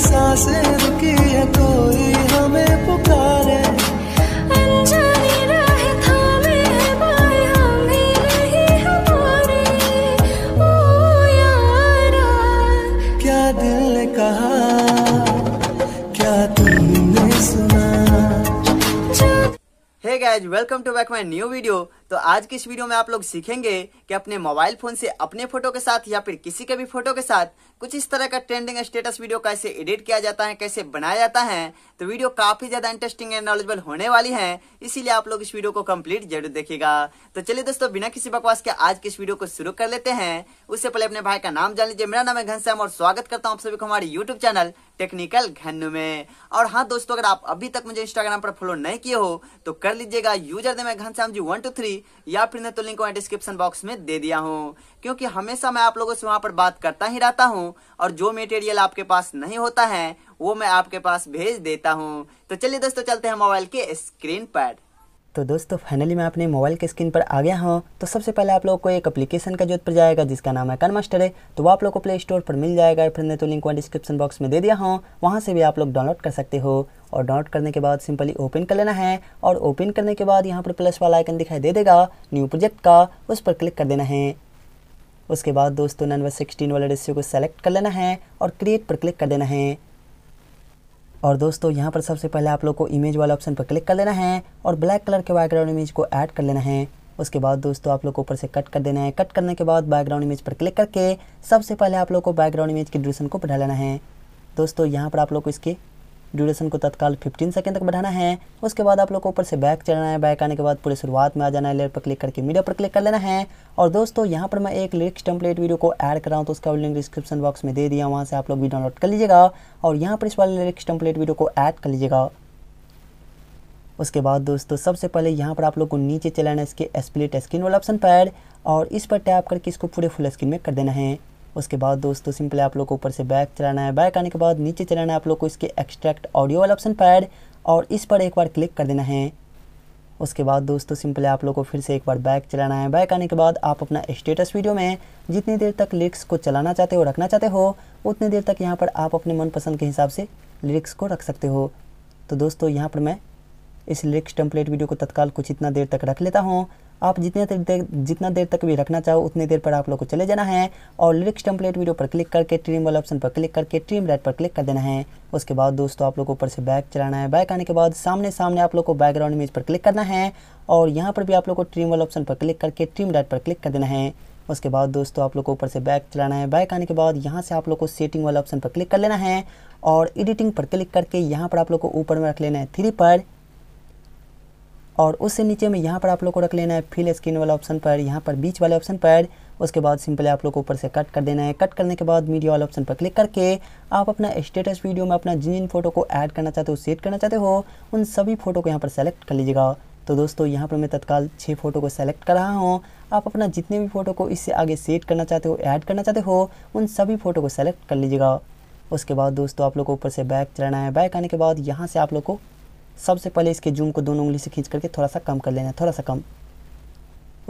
सांसें रुकी है तो guys welcome to back my new video तो आज की इस वीडियो में आप लोग सीखेंगे कि अपने मोबाइल फोन से अपने फोटो के साथ या फिर किसी के भी फोटो के साथ कुछ इस तरह का ट्रेंडिंग स्टेटस वीडियो कैसे एडिट किया जाता है कैसे बनाया जाता है तो वीडियो काफी ज्यादा इंटरेस्टिंग एंड नॉलेजेबल होने वाली है इसीलिए आप लोग इस वीडियो को कम्प्लीट जरूर देखेगा तो चलिए दोस्तों बिना किसी बकवास के आज की इस वीडियो को शुरू कर लेते हैं उससे पहले अपने भाई का नाम जान लीजिए मेरा नाम है घनश्याम और स्वागत करता हूँ आप सभी को हमारे यूट्यूब चैनल टेक्निकल घन में और हाँ दोस्तों अगर आप अभी तक मुझे इंस्टाग्राम पर फॉलो नहीं किए हो तो कर लीजिएगा user them Ghanshyam G one two three या फिर तो मैं तो लिंक डिस्क्रिप्शन बॉक्स में दे दिया हूँ क्योंकि हमेशा मैं आप लोगों से वहां पर बात करता ही रहता हूँ और जो मेटेरियल आपके पास नहीं होता है वो मैं आपके पास भेज देता हूँ तो चलिए दोस्तों चलते हैं मोबाइल के स्क्रीन पर तो दोस्तों तो फाइनली मैं अपने मोबाइल के स्क्रीन पर आ गया हूँ तो सबसे पहले आप लोगों को एक एप्लीकेशन का जरूरत पर जाएगा जिसका नाम है कनमास्टर है तो वो आप लोग को प्ले स्टोर पर मिल जाएगा फिर नहीं तो लिंक वहाँ डिस्क्रिप्शन बॉक्स में दे दिया हूँ वहाँ से भी आप लोग डाउनलोड कर सकते हो और डाउनलोड करने के बाद सिंपली ओपन कर लेना है और ओपन करने के बाद यहाँ पर प्लस वाला आइकन दिखाई दे देगा न्यू प्रोजेक्ट का उस पर क्लिक कर देना है उसके बाद दोस्तों नंबर सिक्सटीन वाले रेशियो को सेलेक्ट कर लेना है और क्रिएट पर क्लिक कर देना है और दोस्तों यहाँ पर सबसे पहले आप लोग को इमेज वाला ऑप्शन पर क्लिक कर लेना है और ब्लैक कलर के बैकग्राउंड इमेज को ऐड कर लेना है उसके बाद दोस्तों आप लोग को ऊपर से कट कर देना है कट करने के बाद बैकग्राउंड इमेज पर क्लिक करके सबसे पहले आप लोग को बैकग्राउंड इमेज के ड्यूरेशन को बढ़ा लेना है दोस्तों यहाँ पर आप लोग को इसके ड्यूरेशन को तत्काल 15 सेकंड तक बढ़ाना है उसके बाद आप लोग को ऊपर से बैक चलना है बैक आने के बाद पूरे शुरुआत में आ जाना है लेयर पर क्लिक करके मीडिया पर क्लिक कर लेना है और दोस्तों यहाँ पर मैं एक लिरिक्स टेम्पलेट वीडियो को ऐड कर रहा हूँ तो उसका लिंक डिस्क्रिप्शन बॉक्स में दे दिया वहाँ से आप लोग भी डाउनलोड कर लीजिएगा और यहाँ पर इस वाले लिरिक्स टेम्पलेट वीडियो को ऐड कर लीजिएगा उसके बाद दोस्तों सबसे पहले यहाँ पर आप लोग को नीचे चलाना है इसके स्प्लिट स्क्रीन वाला ऑप्शन पर और इस पर टैप करके इसको पूरे फुल स्क्रीन में कर देना है उसके बाद दोस्तों सिंपल आप लोग को ऊपर से बैक चलाना है बैक आने के बाद नीचे चलाना है आप लोग को इसके एक्सट्रैक्ट ऑडियो वाला ऑप्शन पैड और इस पर एक बार क्लिक कर देना है उसके बाद दोस्तों सिंपली आप लोग को फिर से एक बार बैक चलाना है बैक आने के बाद आप अपना स्टेटस वीडियो में जितनी देर तक लिरिक्स को चलाना चाहते हो रखना चाहते हो उतनी देर तक यहाँ पर आप अपने मनपसंद के हिसाब से लिरिक्स को रख सकते हो तो दोस्तों यहाँ पर मैं इस लिरिक्स टम्पलेट वीडियो को तत्काल कुछ इतना देर तक रख लेता हूँ आप जितने देर देर जितना देर तक भी रखना चाहो उतनी देर पर आप लोग को चले जाना है और लिरिक्स टेम्पलेट वीडियो पर क्लिक करके ट्रीम वाले ऑप्शन पर क्लिक करके ट्रीम राइट पर क्लिक कर देना है उसके बाद दोस्तों आप लोग को ऊपर से बैक चलाना है बैक आने के बाद सामने सामने आप लोग को बैकग्राउंड इमेज पर क्लिक करना है और यहाँ पर भी आप लोग को ट्रीम वाले ऑप्शन पर क्लिक करके ट्रीम राइट पर क्लिक कर देना है उसके बाद दोस्तों आप लोग को ऊपर से बैक चलाना है बैक आने के बाद यहाँ से आप लोग को सेटिंग वाला ऑप्शन पर क्लिक कर लेना है और एडिटिंग पर क्लिक करके यहाँ पर आप लोग को ऊपर में रख लेना है थ्री पर और उससे नीचे में यहाँ पर आप लोग को रख लेना है फिल स्क्रीन वाला ऑप्शन पर यहाँ पर बीच वाले ऑप्शन पर उसके बाद सिंपली आप लोग को ऊपर से कट कर देना है कट करने के बाद मीडिया वाला ऑप्शन पर क्लिक करके आप अपना स्टेटस वीडियो में अपना जिन जिन फोटो को ऐड करना चाहते हो सेट करना चाहते हो उन सभी फ़ोटो को यहाँ पर सेलेक्ट कर लीजिएगा तो दोस्तों यहाँ पर मैं तत्काल छः फ़ोटो को सेलेक्ट कर रहा हूँ आप अपना जितने भी फ़ोटो को इससे आगे सेट करना चाहते हो ऐड करना चाहते हो उन सभी फ़ोटो को सेलेक्ट कर लीजिएगा उसके बाद दोस्तों आप लोग को ऊपर से बैक चलाना है बैक आने के बाद यहाँ से आप लोग को सबसे पहले इसके जूम को दोनों उंगली से खींच करके थोड़ा सा कम कर लेना है थोड़ा सा कम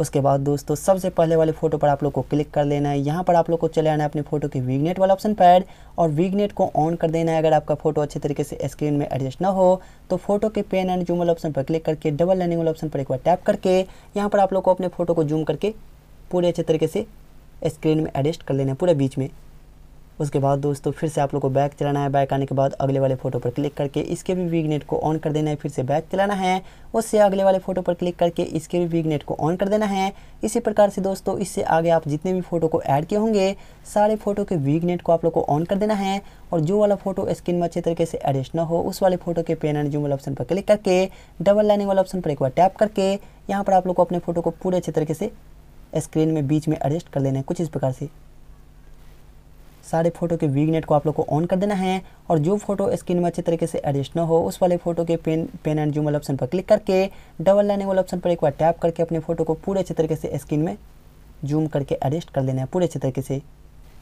उसके बाद दोस्तों सबसे पहले वाले फ़ोटो पर आप लोग को क्लिक कर लेना है यहाँ पर आप लोग को चले आना है अपने फ़ोटो के विगनेट वाला ऑप्शन पैड और विगनेट को ऑन कर देना है अगर आपका फोटो अच्छे तरीके से स्क्रीन में एडजस्ट ना हो तो फोटो के पेन एंड जूम वाले ऑप्शन पर क्लिक करके डबल लाइनिंग वाले ऑप्शन पर एक बार टैप करके यहाँ पर आप लोग को अपने फ़ोटो को जूम करके पूरे अच्छे तरीके से स्क्रीन में एडजस्ट कर लेना है पूरे बीच में उसके बाद दोस्तों फिर से आप लोग को बैक चलाना है बैक आने के बाद अगले वाले फोटो पर क्लिक करके इसके भी विगनेट को ऑन कर देना है फिर से बैक चलाना है उससे अगले वाले फोटो पर क्लिक करके इसके भी विगनेट को ऑन कर देना है इसी प्रकार से दोस्तों इससे आगे आप जितने भी फोटो को ऐड किए होंगे सारे फोटो के विगनेट को आप लोग को ऑन कर देना है और जो वाला फोटो स्क्रीन में अच्छे तरीके से एडजस्ट ना हो उस वाले फोटो के पेन एंड जूम वाले ऑप्शन पर क्लिक करके डबल लाइनिंग वाले ऑप्शन पर एक बार टैप करके यहाँ पर आप लोग को अपने फोटो को पूरे अच्छे तरीके से स्क्रीन में बीच में एडजस्ट कर लेना है कुछ इस प्रकार से सारे फोटो के वीगनेट को आप लोग को ऑन कर देना है और जो फोटो स्क्रीन में अच्छे तरीके से एडजस्ट ना हो उस वाले फोटो के पेन पेन एंड जूम वाले ऑप्शन पर क्लिक करके डबल लाइन वाले ऑप्शन पर एक बार टैप करके अपने फोटो को पूरे अच्छे तरीके से स्क्रीन में जूम करके एडजस्ट कर लेना है पूरे अच्छे तरीके से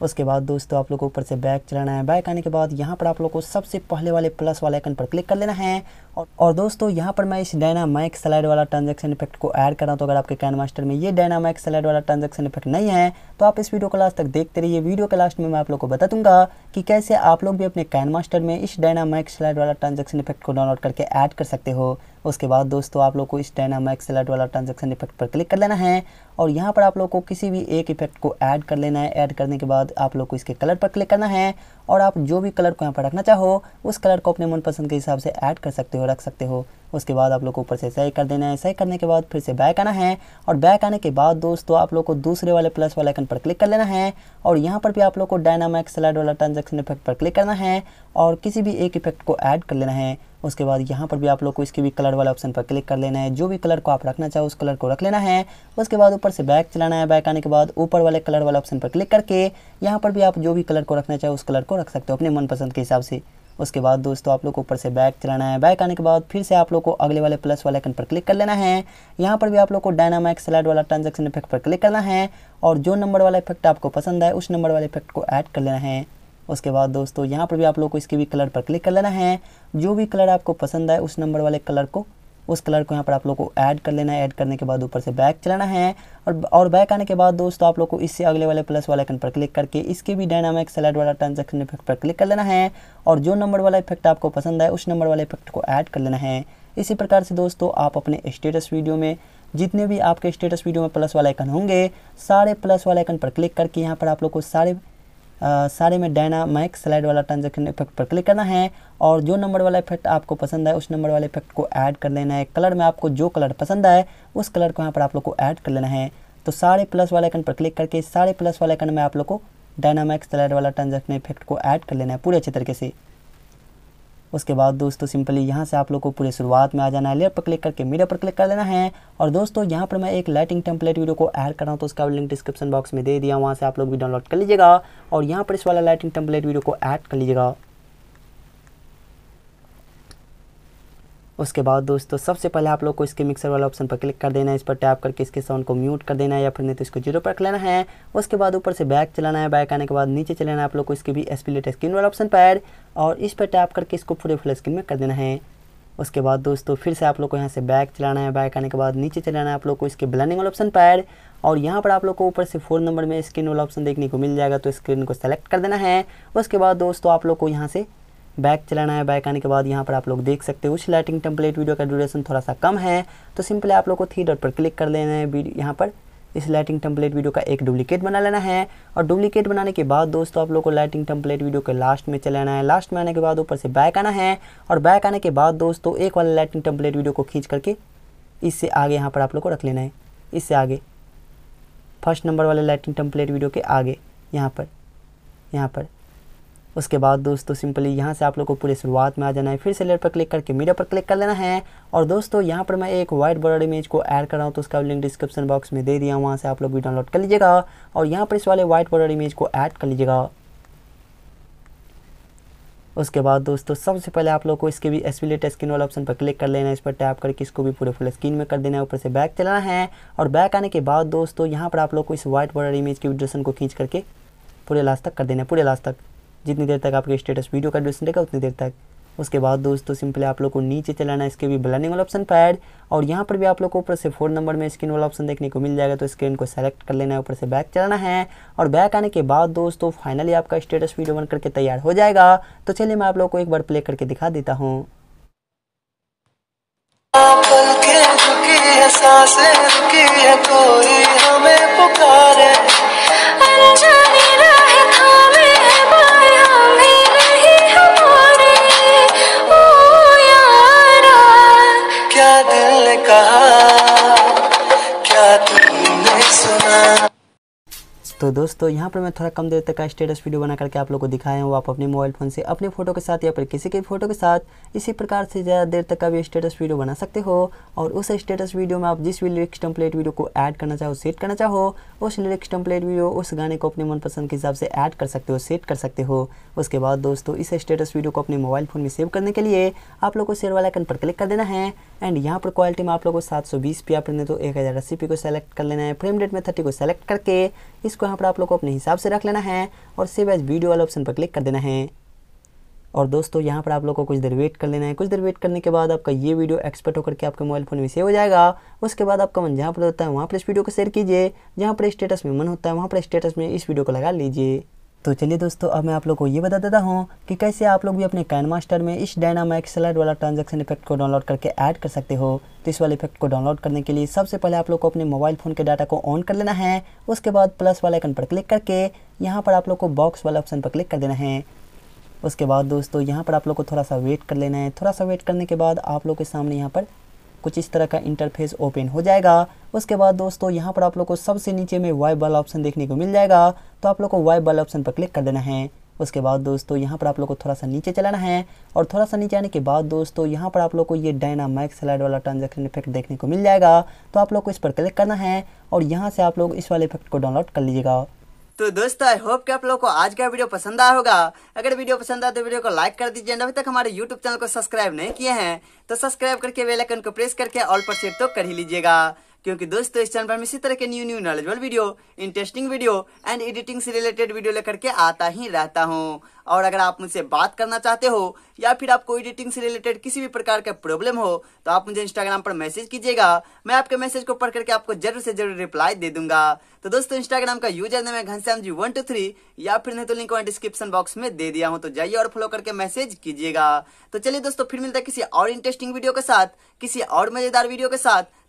उसके बाद दोस्तों आप लोग को ऊपर से बैक चलाना है बैक आने के बाद यहाँ पर आप लोग को सबसे पहले वाले प्लस वाले आइकन पर क्लिक कर लेना है और, और दोस्तों यहाँ पर मैं इस डायनामाइक स्लाइड वाला ट्रांजेक्शन इफेक्ट को ऐड कर रहा हूँ तो अगर आपके कैन मास्टर में ये डायनामाइक स्लाइड वाला ट्रांजेक्शन इफेक्ट नहीं है तो आप इस वीडियो को लास्ट तक देखते रहिए वीडियो के लास्ट में मैं आप लोग को बता दूंगा कि कैसे आप लोग भी अपने कैन मास्टर में इस डायनामाइक स्लाइड वाला ट्रांजेक्शन इफेक्ट को डाउनलोड करके ऐड कर सकते हो उसके बाद दोस्तों आप लोग को इस डायनामा एक्सेलरेट वाला ट्रांजेक्शन इफेक्ट पर क्लिक कर लेना है और यहाँ पर आप लोग को किसी भी एक इफेक्ट को ऐड कर लेना है ऐड करने के बाद आप लोग को इसके कलर पर क्लिक करना है और आप जो भी कलर को यहाँ पर रखना चाहो उस कलर को अपने मनपसंद के हिसाब से ऐड कर सकते हो रख सकते हो उसके बाद आप लोग को ऊपर से सही कर देना है सही करने के बाद फिर से बैक आना है और बैक आने के बाद दोस्तों आप लोग को दूसरे वाले प्लस वाले आइकन पर क्लिक कर लेना है और यहाँ पर भी आप लोग को डायनामिक स्लाइड वाला ट्रांजेक्शन इफेक्ट पर क्लिक करना है और किसी भी एक इफेक्ट को ऐड कर लेना है उसके बाद यहाँ पर भी आप लोग को इसके भी कलर वाले ऑप्शन पर क्लिक कर लेना है जो भी कलर को आप रखना चाहो उस कलर को रख लेना है उसके बाद ऊपर से बैक चलाना है बैक आने के बाद ऊपर वाले कलर वाले ऑप्शन पर क्लिक करके यहाँ पर भी आप जो भी कलर को रखना चाहो उस कलर को रख सकते हो अपने मनपसंद के हिसाब से उसके बाद दोस्तों आप लोग को ऊपर से बैक चलाना है बैक आने के बाद फिर से आप लोग को अगले वाले प्लस वाले आइकन पर क्लिक कर लेना है यहाँ पर भी आप लोग को डायनामिक स्लाइड वाला ट्रांजेक्शन इफेक्ट पर क्लिक करना है और जो नंबर वाला इफेक्ट आपको पसंद है उस नंबर वाले इफेक्ट को ऐड कर लेना है उसके बाद दोस्तों यहाँ पर भी आप लोग को इसके भी कलर पर क्लिक कर लेना है जो भी कलर आपको पसंद है उस नंबर वाले कलर को उस कलर को यहाँ पर आप लोग को ऐड कर लेना है ऐड करने के बाद ऊपर से बैक चलाना है और और बैक आने के बाद दोस्तों आप लोग को इससे अगले वाले प्लस वाले आइकन पर क्लिक करके इसके भी डायनामिक सलाइड वाला ट्रांजेक्शन इफेक्ट पर क्लिक कर लेना है और जो नंबर वाला इफेक्ट आपको पसंद आए उस नंबर वाले इफेक्ट को ऐड कर लेना है इसी प्रकार से दोस्तों आप अपने स्टेटस वीडियो में जितने भी आपके स्टेटस वीडियो में प्लस वाले आइकन होंगे सारे प्लस वाले आइकन पर क्लिक करके यहाँ पर आप लोग को सारे सारे में डायना माइक स्लाइड वाला ट्रांजेक्शन इफेक्ट पर क्लिक करना है और जो नंबर वाला इफेक्ट आपको पसंद है उस नंबर वाले इफेक्ट को ऐड कर लेना है कलर में आपको जो कलर पसंद आए उस कलर को यहाँ पर आप लोग को ऐड कर लेना है तो सारे प्लस वाले आइकन पर क्लिक करके सारे प्लस वाले आइकन में आप लोग को डायनामिक स्लाइड वाला ट्रांजेक्शन इफेक्ट को ऐड कर लेना है पूरे अच्छे तरीके से उसके बाद दोस्तों सिंपली यहाँ से आप लोग को पूरे शुरुआत में आ जाना है लेयर पर क्लिक करके मीडिया पर क्लिक कर देना है और दोस्तों यहाँ पर मैं एक लाइटिंग टेम्पलेट वीडियो को ऐड कर रहा हूँ तो उसका लिंक डिस्क्रिप्शन बॉक्स में दे दिया वहाँ से आप लोग भी डाउनलोड कर लीजिएगा और यहाँ पर इस वाला लाइटिंग टेम्पलेट वीडियो को ऐड कर लीजिएगा उसके बाद दोस्तों सबसे पहले आप लोग को इसके मिक्सर वाला ऑप्शन पर क्लिक कर देना है इस पर टैप करके इसके साउंड को म्यूट कर देना है या फिर नहीं तो इसको जीरो पर रख लेना है उसके बाद ऊपर से बैक चलाना है बैक आने के बाद नीचे चलाना है आप लोग को इसके भी एसपीलेट स्क्रीन वाला ऑप्शन पर और इस पर टैप करके इसको पूरे फुल स्क्रीन में कर देना है उसके बाद दोस्तों फिर से आप लोग को यहाँ से बैक चलाना है बैक आने के बाद नीचे चलाना है आप लोग को इसके ब्लैंडिंग वाला ऑप्शन पर और यहाँ पर आप लोग को ऊपर से फोर नंबर में स्क्रीन वाला ऑप्शन देखने को मिल जाएगा तो स्क्रीन को सेलेक्ट कर देना है उसके बाद दोस्तों आप लोग को यहाँ से बैक चलाना है बैक आने के बाद यहाँ पर आप लोग देख सकते हो उस लाइटिंग टेम्पलेट वीडियो का ड्यूरेशन थोड़ा सा कम है तो सिंपली आप लोग को थ्री डॉट पर क्लिक कर लेना है यहाँ पर इस लाइटिंग टेम्पलेट वीडियो का एक डुप्लीकेट बना लेना है और डुप्लीकेट बनाने के बाद दोस्तों आप लोग को लाइटिंग टेम्पलेट वीडियो के लास्ट में चलाना है लास्ट में आने के बाद ऊपर से बैक आना है और बैक आने के बाद दोस्तों एक वाला लाइटिंग टेम्पलेट वीडियो को खींच करके इससे आगे यहाँ पर आप लोग को रख लेना है इससे आगे फर्स्ट नंबर वाले लाइटिंग टेम्पलेट वीडियो के आगे यहाँ पर यहाँ पर उसके बाद दोस्तों सिंपली यहाँ से आप लोग को पूरे शुरुआत में आ जाना है फिर से लेयर पर क्लिक करके मीडिया पर क्लिक कर लेना है और दोस्तों यहाँ पर मैं एक वाइट बॉर्डर इमेज को ऐड कर रहा हूँ तो उसका लिंक डिस्क्रिप्शन बॉक्स में दे दिया वहाँ से आप लोग भी डाउनलोड कर लीजिएगा और यहाँ पर इस वाले वाइट बॉर्डर इमेज को ऐड कर लीजिएगा उसके बाद दोस्तों सबसे पहले आप लोग को इसके भी एसपीलेट स्क्रीन वाले ऑप्शन पर क्लिक कर लेना है इस पर टैप करके इसको भी पूरे फुल स्क्रीन में कर देना है ऊपर से बैक चलाना है और बैक आने के बाद दोस्तों यहाँ पर आप लोग को इस व्हाइट बॉर्डर इमेज की ड्रेसन को खींच करके पूरे लास्ट तक कर देना है पूरे लास्ट तक जितनी देर तक आपके स्टेटस वीडियो का ड्यूरेशन रहेगा उतनी देर तक उसके बाद दोस्तों सिंपली आप लोग को नीचे चलाना इसके भी ब्लैंडिंग वाला ऑप्शन पर ऐड और यहाँ पर भी आप लोग को ऊपर से फोर नंबर में स्क्रीन वाला ऑप्शन देखने को मिल जाएगा तो स्क्रीन को सेलेक्ट कर लेना है ऊपर से बैक चलाना है और बैक आने के बाद दोस्तों फाइनली आपका स्टेटस वीडियो बन करके तैयार हो जाएगा तो चलिए मैं आप लोग को एक बार प्ले करके दिखा देता हूँ सांसें रुकी है कोई तो दोस्तों यहाँ पर मैं थोड़ा कम देर तक का स्टेटस वीडियो बना करके आप लोग को दिखाया हूँ आप अपने मोबाइल फ़ोन से अपने फ़ोटो के साथ या फिर किसी के फ़ोटो के साथ इसी प्रकार से ज़्यादा देर तक का भी स्टेटस वीडियो बना सकते हो और उस स्टेटस वीडियो में आप जिस भी लिरिक्स टम्पलेट वीडियो को ऐड करना चाहो सेट करना चाहो उस लिरिक्स टम्पलेट वीडियो उस गाने को अपने मनपसंद के हिसाब से ऐड कर सकते हो सेट कर सकते हो उसके बाद दोस्तों इस स्टेटस वीडियो को अपने मोबाइल फ़ोन में सेव करने के लिए आप लोग को शेयर वाला आइकन पर क्लिक कर देना है एंड यहाँ पर क्वालिटी में आप लोगों को सात सौ बीस पी आप लेने तो एक हज़ार अस्सी पी को सेलेक्ट कर लेना है फ्रेम रेट में थर्टी को सेलेक्ट करके इसको यहाँ पर आप लोग को अपने हिसाब से रख लेना है और सेव एज वीडियो वाले ऑप्शन पर क्लिक कर देना है और दोस्तों यहाँ पर आप लोग को कुछ देर वेट कर लेना है कुछ देर वेट करने के बाद आपका ये वीडियो एक्सपर्ट होकर के आपके मोबाइल फ़ोन में सेव हो जाएगा उसके बाद आपका मन जहाँ पर होता है वहाँ पर इस वीडियो को शेयर कीजिए जहाँ पर स्टेटस में मन होता है वहाँ पर स्टेटस में इस वीडियो को लगा लीजिए तो चलिए दोस्तों अब मैं आप लोग को ये बता देता हूँ कि कैसे आप लोग भी अपने कैन मास्टर में इस डायनामिक स्लाइड वाला ट्रांजैक्शन इफेक्ट को डाउनलोड करके ऐड कर सकते हो तो इस वाले इफेक्ट को डाउनलोड करने के लिए सबसे पहले आप लोग को अपने मोबाइल फ़ोन के डाटा को ऑन कर लेना है उसके बाद प्लस वाले आइकन पर क्लिक करके यहाँ पर आप लोग को बॉक्स वाले ऑप्शन पर क्लिक कर देना है उसके बाद दोस्तों यहाँ पर आप लोग को थोड़ा सा वेट कर लेना है थोड़ा सा वेट करने के बाद आप लोग के सामने यहाँ पर कुछ इस तरह का इंटरफेस ओपन हो जाएगा उसके बाद दोस्तों यहाँ पर आप लोग को सबसे नीचे में वाई बल ऑप्शन देखने को मिल जाएगा तो आप लोग को वाई बल ऑप्शन पर क्लिक कर देना है उसके बाद दोस्तों यहाँ पर आप लोग को थोड़ा सा नीचे चलाना है और थोड़ा सा नीचे आने के बाद दोस्तों यहाँ पर आप लोग को ये डायनामाइक स्लाइड वाला ट्रांजेक्शन इफेक्ट देखने को मिल जाएगा तो आप लोग को इस पर क्लिक करना है और यहाँ से आप लोग इस वाले इफेक्ट को डाउनलोड कर लीजिएगा तो दोस्तों आई होप कि आप लोगों को आज का वीडियो पसंद आया होगा अगर वीडियो पसंद आए तो वीडियो को लाइक कर दीजिए अभी तक हमारे यूट्यूब चैनल को सब्सक्राइब नहीं किए हैं तो सब्सक्राइब करके बेलाइकन को प्रेस करके ऑल पर सेट तो कर ही लीजिएगा क्योंकि दोस्तों इस चैनल पर हम इसी तरह के new new knowledgeable video interesting video and editing से रिलेटेड वीडियो लेकर के आता ही रहता हूँ और अगर आप मुझसे बात करना चाहते हो या फिर आपको एडिटिंग से रिलेटेड किसी भी प्रकार का प्रॉब्लम हो तो आप मुझे इंस्टाग्राम पर मैसेज कीजिएगा मैं आपके मैसेज को पढ़ करके आपको जरूर से जरूर रिप्लाई दे दूंगा तो दोस्तों इंस्टाग्राम का यूजर नेम है Ghanshyam G one two three या फिर नहीं तो लिंक डिस्क्रिप्शन बॉक्स में दे दिया हूँ तो जाइए और फॉलो करके मैसेज कीजिएगा तो चलिए दोस्तों फिर मिलता है किसी और इंटरेस्टिंग वीडियो के साथ किसी और मजेदार वीडियो के साथ